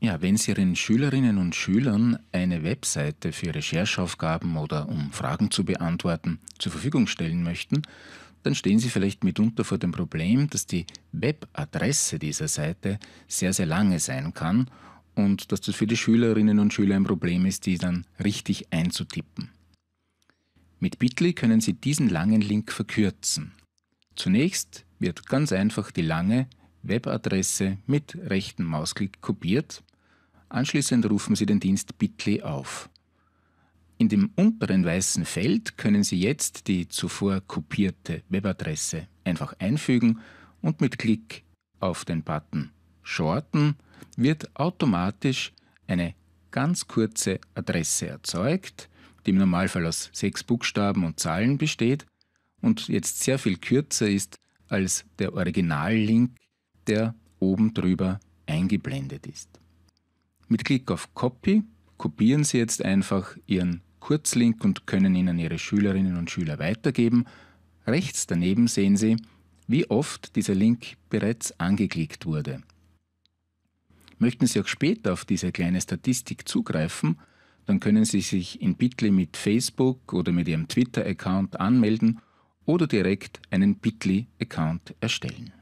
Ja, wenn Sie Ihren Schülerinnen und Schülern eine Webseite für Rechercheaufgaben oder um Fragen zu beantworten zur Verfügung stellen möchten, dann stehen Sie vielleicht mitunter vor dem Problem, dass die Webadresse dieser Seite sehr, sehr lange sein kann und dass das für die Schülerinnen und Schüler ein Problem ist, die dann richtig einzutippen. Mit Bitly können Sie diesen langen Link verkürzen. Zunächst wird ganz einfach die lange Webadresse mit rechten Mausklick kopiert. Anschließend rufen Sie den Dienst Bitly auf. In dem unteren weißen Feld können Sie jetzt die zuvor kopierte Webadresse einfach einfügen und mit Klick auf den Button Shorten wird automatisch eine ganz kurze Adresse erzeugt, die im Normalfall aus sechs Buchstaben und Zahlen besteht und jetzt sehr viel kürzer ist als der Originallink der oben drüber eingeblendet ist. Mit Klick auf Copy kopieren Sie jetzt einfach Ihren Kurzlink und können ihn an Ihre Schülerinnen und Schüler weitergeben. Rechts daneben sehen Sie, wie oft dieser Link bereits angeklickt wurde. Möchten Sie auch später auf diese kleine Statistik zugreifen, dann können Sie sich in Bitly mit Facebook oder mit Ihrem Twitter-Account anmelden oder direkt einen Bitly-Account erstellen.